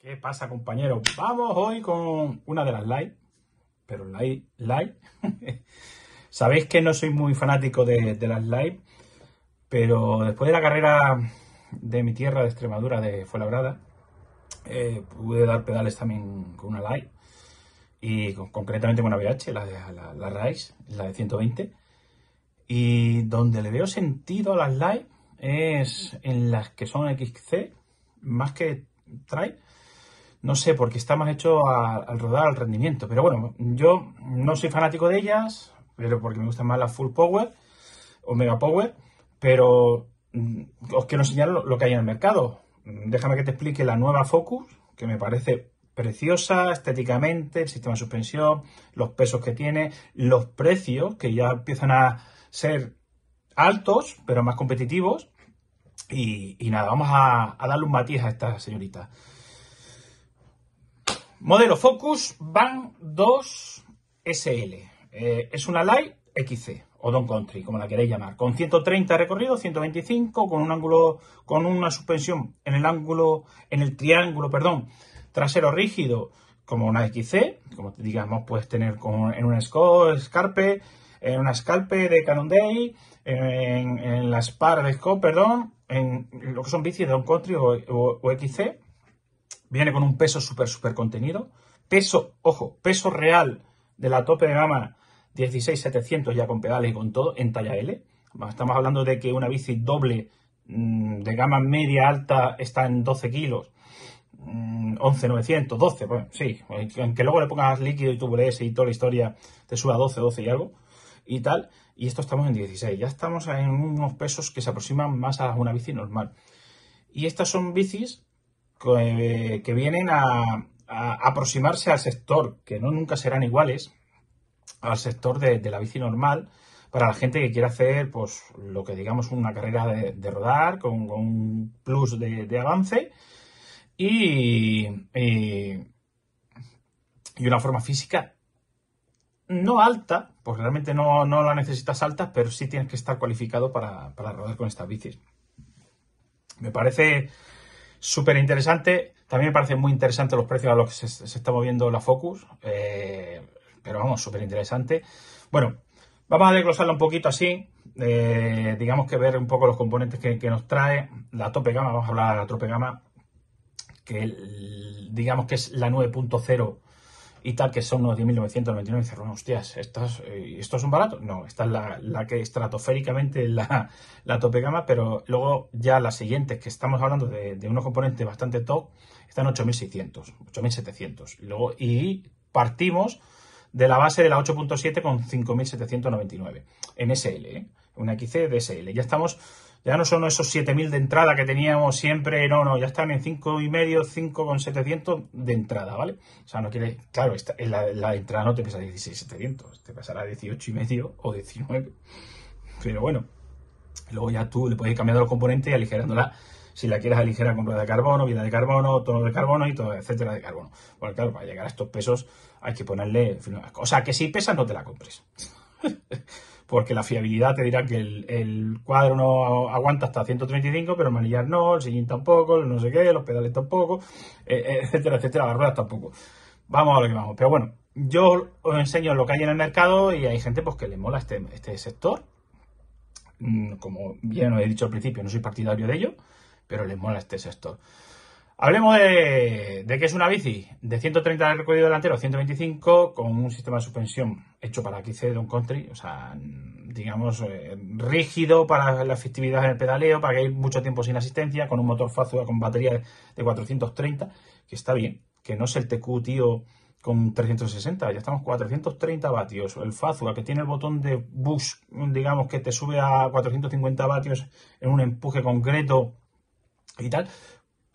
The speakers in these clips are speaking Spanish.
¿Qué pasa, compañeros? Vamos hoy con una de las live, pero live, live. Sabéis que no soy muy fanático de, las live, pero después de la carrera de mi tierra de Extremadura, de Fuenlabrada, eh, pude dar pedales también con una live y concretamente con una VH, la, la, la la de 120. Y donde le veo sentido a las live es en las que son XC más que trae no sé, porque está más hecho al rodar, al rendimiento. Pero bueno, yo no soy fanático de ellas, pero porque me gustan más las full power o mega power, pero mm, os quiero enseñar lo, que hay en el mercado. Déjame que te explique la nueva Focus, que me parece preciosa estéticamente, el sistema de suspensión, los pesos que tiene, los precios que ya empiezan a ser altos, pero más competitivos. Y, nada, vamos a, a darle un matiz a esta señorita. Modelo Focus Van 2 SL. es una Light XC o Don Country, como la queréis llamar, con 130 recorrido, 125, con un ángulo, con una suspensión en el ángulo, en el triángulo, perdón, trasero rígido, como una XC, como digamos puedes tener con, en una Scarpe, en una escarpe de Cannondale, en, en la Spar de Scope, perdón, en lo que son bicis de Don Country o XC, Viene con un peso súper, súper contenido. Peso, ojo, peso real de la tope de gama 16700 ya con pedales y con todo en talla L. Estamos hablando de que una bici doble mm, de gama media alta está en 12 kilos. 11,900, mm, 12, bueno, sí, aunque luego le pongas líquido y tubo y toda la historia te suba 12, 12 y algo y tal, y esto estamos en 16, ya estamos en unos pesos que se aproximan más a una bici normal. Y estas son bicis eh, que, vienen a, aproximarse al sector, que no nunca serán iguales, al sector de, la bici normal, para la gente que quiere hacer, pues, lo que digamos una carrera de, rodar con, un plus de, avance y, y, una forma física no alta, pues realmente no, la necesitas alta, pero sí tienes que estar cualificado para, para rodar con estas bicis. Me parece súper interesante. También me parece muy interesante los precios a los que se, está moviendo la Focus. Eh, pero vamos, súper interesante. Bueno, vamos a desglosarla un poquito así. Eh, digamos que ver un poco los componentes que, nos trae la tope gama. Vamos a hablar de la tope gama, que digamos que es la 9.0 y tal, que son unos 10.999, dices, bueno, hostias, ¿esto es, eh, ¿esto es un barato? No, esta es la, que estratosféricamente la, tope gama, pero luego ya las siguientes, que estamos hablando de, unos componentes bastante top, están 8.600, 8.700. Y, luego, y partimos de la base de la 8.7 con 5.799 en SL, ¿eh? una XC de SL. Ya estamos ya no son esos 7.000 de entrada que teníamos siempre, no, no, ya están en 5,5, 5,700 de entrada, ¿vale? O sea, no quiere, claro, la, entrada no te pesa 16,700, te pasará medio o 19. Pero bueno, luego ya tú le puedes ir cambiando los componentes y aligerándola. Si la quieres aligerar con rueda de carbono, vida de carbono, tono de carbono y todo, etcétera, de carbono. Bueno, claro, para llegar a estos pesos hay que ponerle... O sea, que si pesa no te la compres. porque la fiabilidad te dirá que el, cuadro no aguanta hasta 135, pero el manillar no, el sillín tampoco, no sé qué, los pedales tampoco, eh, eh, etcétera, etcétera, las ruedas tampoco. Vamos a lo que vamos. Pero bueno, yo os enseño lo que hay en el mercado y hay gente pues, que le mola este, este sector. Mm, como bien os he dicho al principio, no soy partidario de ello, pero les mola este sector. Hablemos de, que es una bici de 130 de recorrido delantero, 125, con un sistema de suspensión hecho para 15 de un country, o sea, digamos, eh, rígido para la efectividad en el pedaleo, para que hay mucho tiempo sin asistencia, con un motor Fazua con batería de 430, que está bien, que no es el TQ, tío, con 360, ya estamos 430 vatios. El Fazua, que tiene el botón de bus, digamos, que te sube a 450 vatios en un empuje concreto y tal,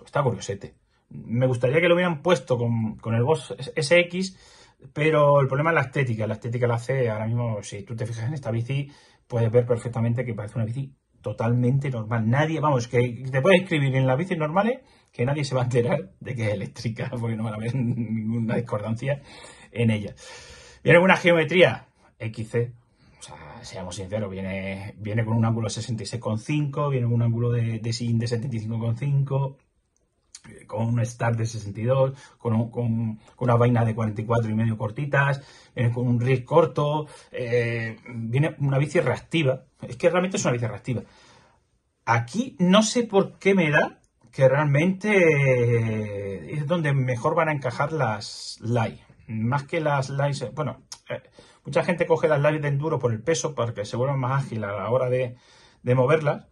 está curiosete. Me gustaría que lo hubieran puesto con, el Boss SX, pero el problema es la estética. La estética la hace ahora mismo, si tú te fijas en esta bici, puedes ver perfectamente que parece una bici totalmente normal. Nadie, vamos, que te puedes escribir en las bici normales que nadie se va a enterar de que es eléctrica, porque no van a haber ninguna discordancia en ella. Viene una geometría XC, o sea, seamos sinceros, viene, viene con un ángulo de 66,5, viene con un ángulo de, de, de 75,5, con un start de 62, con, con, una vaina de 44 y medio cortitas, eh, con un rig corto, eh, viene una bici reactiva. Es que realmente es una bici reactiva. Aquí no sé por qué me da que realmente eh, es donde mejor van a encajar las light. Más que las live, bueno, mucha gente coge las live de enduro por el peso, para que se vuelvan más ágiles a la hora de moverlas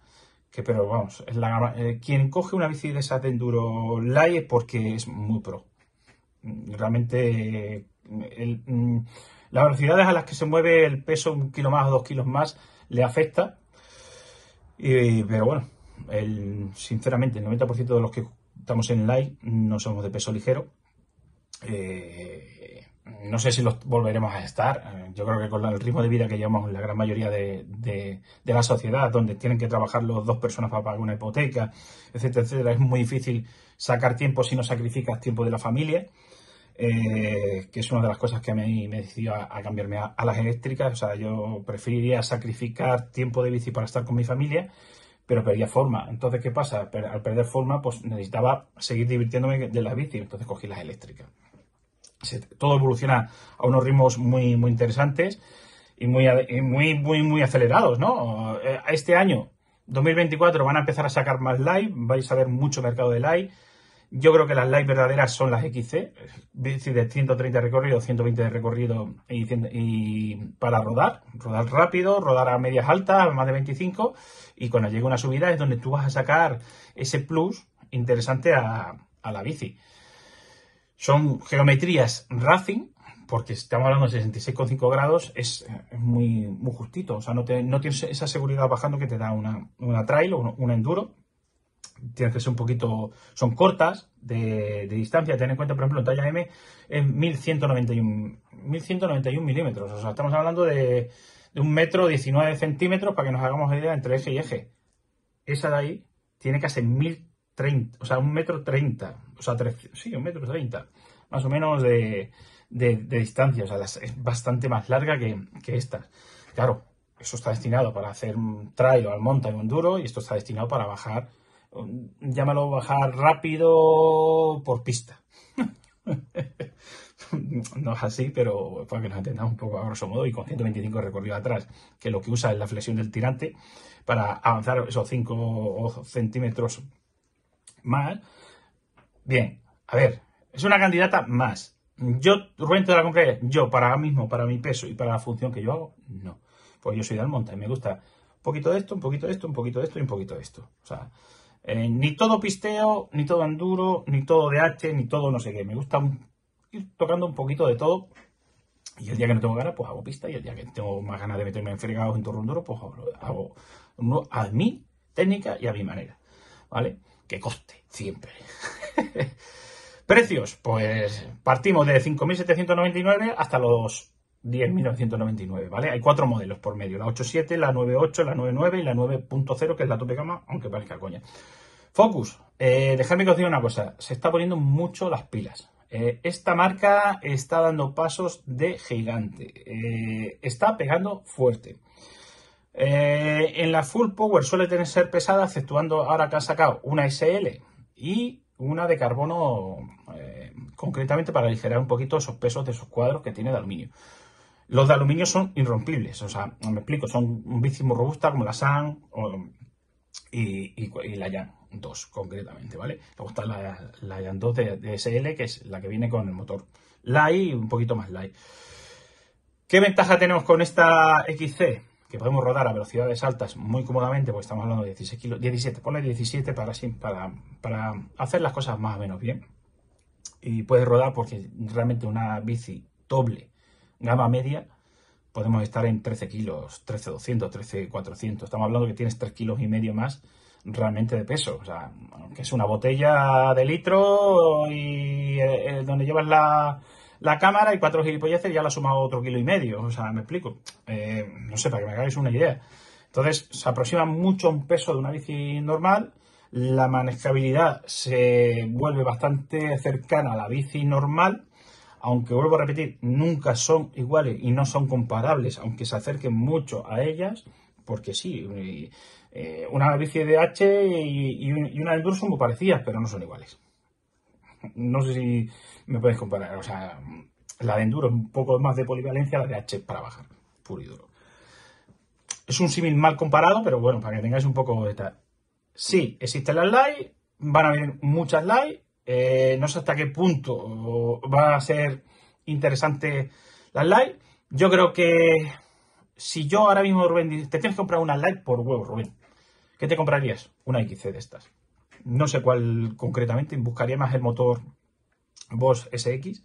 que pero vamos, eh, quien coge una bici de esas de enduro light es porque es muy pro. Realmente eh, mm, las velocidades a las que se mueve el peso un kilo más o dos kilos más le afecta. pero bueno, sinceramente el 90% de los que estamos en light no somos de peso ligero. Eh, no sé si los volveremos a estar. Eh, yo creo que con el ritmo de vida que llevamos la gran mayoría de, la sociedad, donde tienen que trabajar los dos personas para pagar una hipoteca, etcétera, etcétera, es muy difícil sacar tiempo si no sacrificas tiempo de la familia, eh, que es una de las cosas que me, me decidió a, cambiarme a, las eléctricas. O sea, yo preferiría sacrificar tiempo de bici para estar con mi familia, pero perdía forma. Entonces, ¿qué pasa? Al perder forma, pues necesitaba seguir divirtiéndome de la bici, entonces cogí las eléctricas todo evoluciona a unos ritmos muy, muy interesantes y muy, muy, muy, muy acelerados, ¿no? Eh, este año, 2024, van a empezar a sacar más live, vais a ver mucho mercado de live. Yo creo que las live verdaderas son las XC, de 130 de recorrido, 120 de recorrido y, para rodar, rodar rápido, rodar a medias altas, más de 25, y cuando llegue una subida es donde tú vas a sacar ese plus interesante a, a la bici. Son geometrías Racing, porque estamos hablando de 66,5 grados, es eh, muy, muy justito. O sea, no, tienes esa seguridad bajando que te da una, trail o una, enduro. Tienes que ser un poquito. Son cortas de, distancia. Ten en cuenta, por ejemplo, en talla M es 1191, 1191 milímetros. O sea, estamos hablando de, un metro 19 centímetros para que nos hagamos la idea entre eje y eje. Esa de ahí tiene casi 1000 o sea, un metro treinta o sea, sí, un metro treinta más o menos de, de, distancia, o sea, es bastante más larga que, que Claro, eso está destinado para hacer un trail o al mountain un duro y esto está destinado para bajar, mm, llámalo bajar rápido por pista. no es así, pero para que nos entendamos un poco a grosso modo y con 125 recorrido atrás, que lo que usa es la flexión del tirante para avanzar esos 5 centímetros más. Bien, a ver, es una candidata más. Yo, rento de la Concreta, yo para mí mismo, para mi peso y para la función que yo hago, no. Pues yo soy de Almonta y me gusta un poquito de esto, un poquito de esto, un poquito de esto y un poquito de esto. O sea, eh, ni todo pisteo, ni todo anduro ni todo de h ni todo no sé qué. Me gusta ir tocando un poquito de todo. Y el día que no tengo ganas, pues hago pista. Y el día que tengo más ganas de meterme en fregados en torno duro, pues hago a mi técnica y a mi manera. ¿Vale? que coste siempre. Precios, pues partimos de 5.799 hasta los 10.999, ¿vale? Hay cuatro modelos por medio, la 8.7, la 9.8, la 9.9 y la 9.0, que es la tope gama, aunque parezca coña. Focus, eh, dejadme que os diga una cosa, se está poniendo mucho las pilas. Eh, esta marca está dando pasos de gigante, eh, está pegando fuerte. Eh, en la full power suele tener ser pesada, exceptuando ahora que ha sacado una SL y una de carbono, eh, concretamente para aligerar un poquito esos pesos de esos cuadros que tiene de aluminio. Los de aluminio son irrompibles, o sea, me explico, son un bici muy robusta como la SAN y, y, la YAN 2 concretamente, ¿vale? Luego está la, la YAN 2 de, SL, que es la que viene con el motor light, un poquito más light. ¿Qué ventaja tenemos con esta XC? que podemos rodar a velocidades altas muy cómodamente, porque estamos hablando de 16 kilos, 17, ponle 17 para, para, para hacer las cosas más o menos bien. Y puedes rodar porque realmente una bici doble, gama media, podemos estar en 13 kilos, 13,200, 13,400. Estamos hablando que tienes 3 kilos y medio más realmente de peso. O sea, que es una botella de litro y eh, eh, donde llevas la, la cámara y cuatro gilipolleces ya la ha sumado otro kilo y medio. O sea, me explico. Eh, no sé, para que me hagáis una idea. Entonces, se aproxima mucho a un peso de una bici normal. La manejabilidad se vuelve bastante cercana a la bici normal. Aunque vuelvo a repetir, nunca son iguales y no son comparables, aunque se acerquen mucho a ellas, porque sí, eh, una bici de H y, una enduro son muy parecidas, pero no son iguales no sé si me puedes comparar, o sea, la de enduro es un poco más de polivalencia, la de H para bajar, puro y duro. Es un símil mal comparado, pero bueno, para que tengáis un poco de tal. Sí, existen las light, van a haber muchas light, eh, no sé hasta qué punto va a ser interesante las light. Yo creo que si yo ahora mismo, Rubén, te tienes que comprar una light por huevo, Rubén, ¿qué te comprarías? Una XC de estas no sé cuál concretamente, buscaría más el motor Bosch SX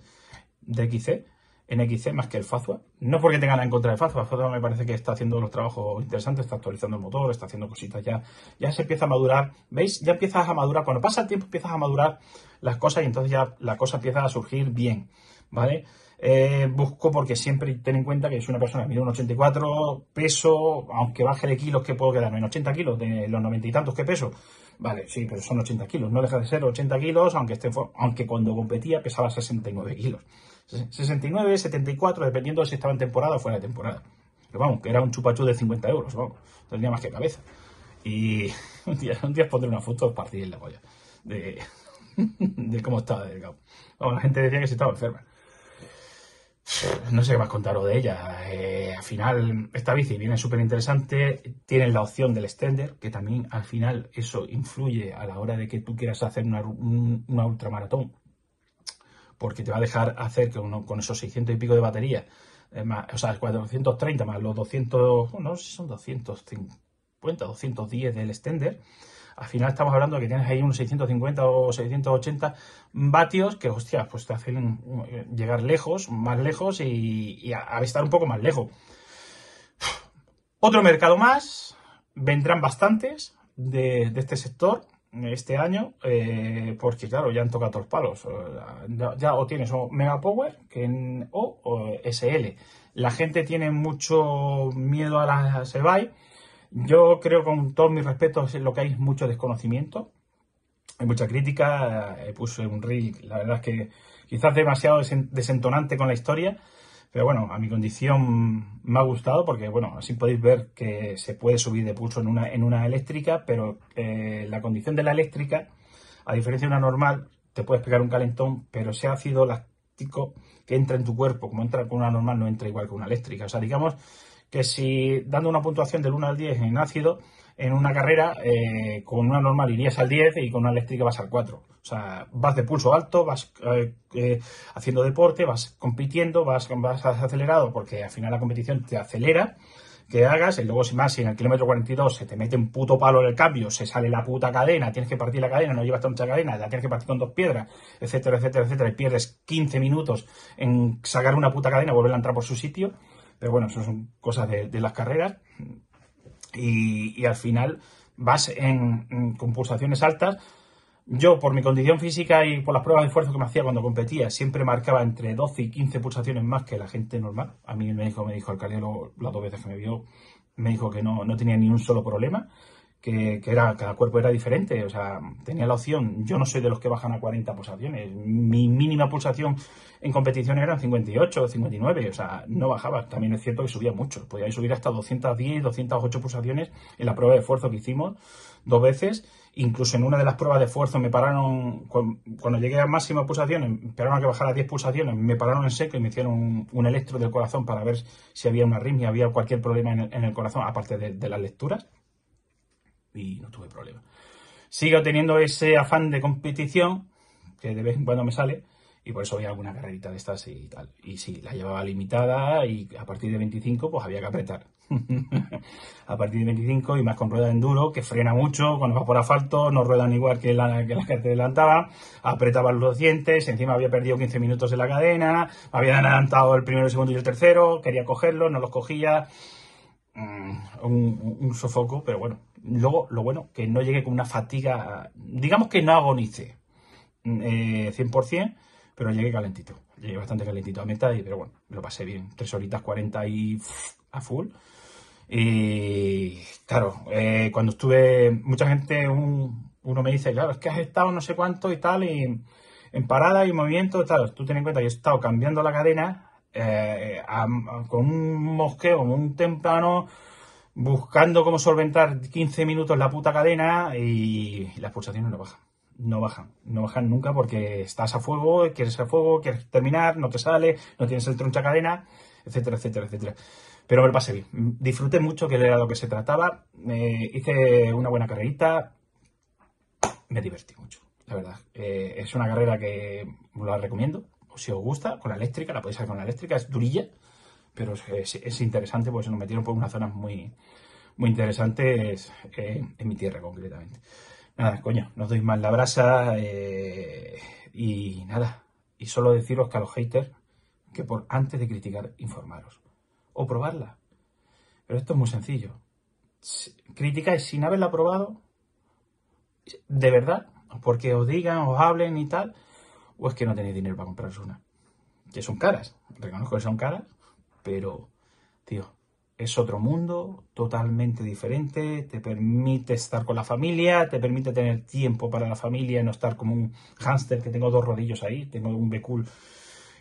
de XC, en XC más que el Fazua. No porque tenga nada en contra de Fazua, Fazua me parece que está haciendo los trabajos interesantes, está actualizando el motor, está haciendo cositas ya, ya se empieza a madurar, ¿veis? Ya empiezas a madurar, cuando pasa el tiempo empiezas a madurar las cosas y entonces ya la cosa empieza a surgir bien, ¿vale? Eh, busco porque siempre ten en cuenta que es una persona que mide un 84 peso, aunque baje de kilos que puedo quedarme en 80 kilos, de los 90 y tantos que peso. Vale, sí, pero son 80 kilos, no deja de ser 80 kilos, aunque, esté, aunque cuando competía pesaba 69 kilos. 69, 74, dependiendo de si estaba en temporada o fuera de temporada. Pero vamos, que era un chupachú de 50 euros, vamos, tenía más que cabeza. Y un día, un día pondré una foto partida en la polla de, cómo estaba delgado. la gente decía que se estaba enferma. Eh, no sé qué más contaros de ella. Eh, al final, esta bici viene súper interesante. Tienen la opción del extender, que también al final eso influye a la hora de que tú quieras hacer una, una ultramaratón. Porque te va a dejar hacer que uno, con esos 600 y pico de batería, eh, más, o sea, 430 más los 200, no, sé si son 250, 210 del extender, al final estamos hablando de que tienes ahí unos 650 o 680 vatios que, hostia, pues te hacen eh, llegar lejos, más lejos y, y avistar un poco más lejos. Otro mercado más, vendrán bastantes de, este sector este año, eh, porque claro, ya han tocado los palos. Ya, o tienes o Mega Power que o, SL. La gente tiene mucho miedo a las Sevai yo creo con todos mis respetos lo que hay es mucho desconocimiento, hay mucha crítica, eh, puesto un reel, la verdad es que quizás demasiado desentonante con la historia, pero bueno, a mi condición me ha gustado porque, bueno, así podéis ver que se puede subir de pulso en una, en una eléctrica, pero eh, la condición de la eléctrica, a diferencia de una normal, te puedes pegar un calentón, pero ese ácido láctico que entra en tu cuerpo, como entra con una normal, no entra igual que una eléctrica. O sea, digamos que si dando una puntuación del 1 al 10 en ácido, en una carrera eh, con una normal irías al 10 y con una eléctrica vas al 4. O sea, vas de pulso alto, vas eh, eh, haciendo deporte, vas compitiendo, vas, vas acelerado porque al final la competición te acelera que hagas, y luego si más, si en el kilómetro 42 se te mete un puto palo en el cambio, se sale la puta cadena, tienes que partir la cadena, no llevas tanta cadena, la tienes que partir con dos piedras, etcétera, etcétera, etcétera, y pierdes 15 minutos en sacar una puta cadena y volverla a entrar por su sitio, bueno, eso son cosas de, las carreras. Y, al final vas en, con pulsaciones altas. Yo, por mi condición física y por las pruebas de esfuerzo que me hacía cuando competía, siempre marcaba entre 12 y 15 pulsaciones más que la gente normal. A mí me dijo, me dijo el cardiólogo las dos veces que me vio, me dijo que no tenía ni un solo problema que, era, cada cuerpo era diferente. O sea, tenía la opción. Yo no soy de los que bajan a 40 pulsaciones. Mi mínima pulsación en competición eran 58 59. O sea, no bajaba. También es cierto que subía mucho. Podía subir hasta 210, 208 pulsaciones en la prueba de esfuerzo que hicimos dos veces. Incluso en una de las pruebas de esfuerzo me pararon, cuando llegué a máxima pulsaciones, em, esperaron a que bajara a 10 pulsaciones, me pararon en seco y me hicieron un, electro del corazón para ver si había una arritmia, había cualquier problema en el, corazón, aparte de las lecturas y no tuve problema. Sigo teniendo ese afán de competición que de vez en cuando me sale y por eso había alguna carrerita de estas y tal. Y sí, la llevaba limitada y a partir de 25 pues había que apretar. a partir de 25 y más con rueda en enduro que frena mucho, cuando va por asfalto no ruedan igual que la que, te adelantaba, apretaba los dientes, encima había perdido 15 minutos de la cadena, había adelantado el primero, el segundo y el tercero, quería cogerlos, no los cogía. Mm, un sofoco, pero bueno, Luego, lo bueno, que no llegue con una fatiga, digamos que no agonice 100%, mm, eh, pero llegué calentito, llegué bastante calentito a mitad y, pero bueno, lo pasé bien, tres horitas 40 y a full. Y claro, eh, cuando estuve, mucha gente, uno me dice, claro, es que has estado no sé cuánto y tal, y en parada y movimiento, tal. Tú ten en cuenta yo he estado cambiando la cadena eh, con un mosqueo, con un temprano, buscando cómo solventar 15 minutos la puta cadena y las pulsaciones no bajan. No bajan, no bajan nunca porque estás a fuego, quieres a fuego, quieres terminar, no te sale, no tienes el troncha cadena, etcétera, etcétera, etcétera. Pero me pasé bien. Disfruté mucho, que era lo que se trataba. hice una buena carrerita. Me divertí mucho, la verdad. Eh, es una carrera que la recomiendo. Si os gusta, con la eléctrica, la podéis hacer con la eléctrica, es durilla pero es, interesante porque se nos metieron por unas zonas muy, muy interesantes eh, en mi tierra concretamente. Nada, coño, no os doy más la brasa eh, y nada. Y solo deciros que a los haters que por antes de criticar informaros o probarla. Pero esto es muy sencillo. es sin haberla probado, de verdad, porque os digan, os hablen y tal, o es que no tenéis dinero para compraros una. Que son caras, reconozco que son caras, pero, tío, es otro mundo totalmente diferente, te permite estar con la familia, te permite tener tiempo para la familia y no estar como un hámster que tengo dos rodillos ahí, tengo un B-Cool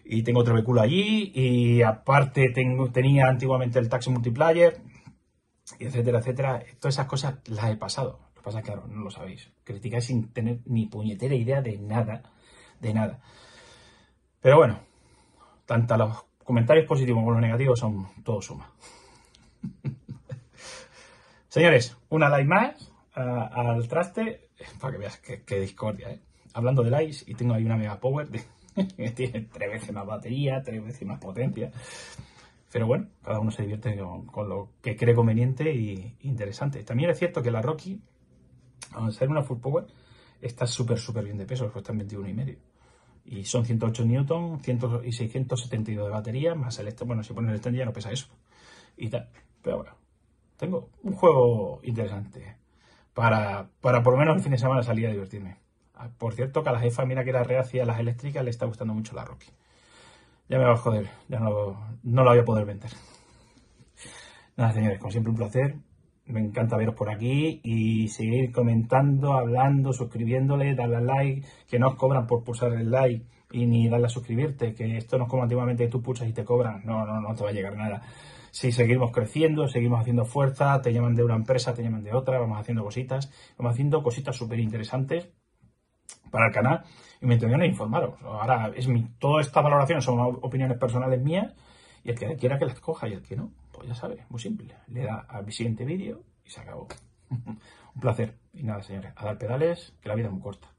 y tengo otro vehículo allí y aparte tengo, tenía antiguamente el taxi multiplayer, etcétera, etcétera. Todas esas cosas las he pasado. Lo que pasa es que claro, no lo sabéis. Criticáis sin tener ni puñetera idea de nada, de nada. Pero bueno, tanta comentarios positivos o los negativos son todo suma. Señores, una like más al traste, para que veas qué discordia, ¿eh? Hablando de likes, y tengo ahí una Mega Power que tiene tres veces más batería, tres veces más potencia. Pero bueno, cada uno se divierte con, lo que cree conveniente e interesante. También es cierto que la Rocky, al ser una Full Power, está súper, súper bien de peso, Cuesta en 21 y medio. Y son 108 newton ciento y 672 de batería, más el Bueno, si pones el stand ya no pesa eso. Y tal. Pero bueno, tengo un juego interesante. Para, para por lo menos el fin de semana salir a divertirme. Ah, por cierto, que a la jefa, mira que la reacia a las eléctricas, le está gustando mucho la Rocky. Ya me va a joder, ya no, no la voy a poder vender. Nada, señores, como siempre un placer me encanta veros por aquí y seguir comentando, hablando, suscribiéndole, darle al like, que no os cobran por pulsar el like y ni darle a suscribirte, que esto no es como antiguamente tú pulsas y te cobran, no, no, no te va a llegar nada. Si seguimos creciendo, seguimos haciendo fuerza, te llaman de una empresa, te llaman de otra, vamos haciendo cositas, vamos haciendo cositas súper interesantes para el canal y me intención es informaros. Ahora, es mi, toda esta valoración son opiniones personales mías y el que quiera que las coja y el que no. Pues ya sabe muy simple. Le da al siguiente vídeo y se acabó. Un placer. Y nada, señores, a dar pedales, que la vida es muy corta.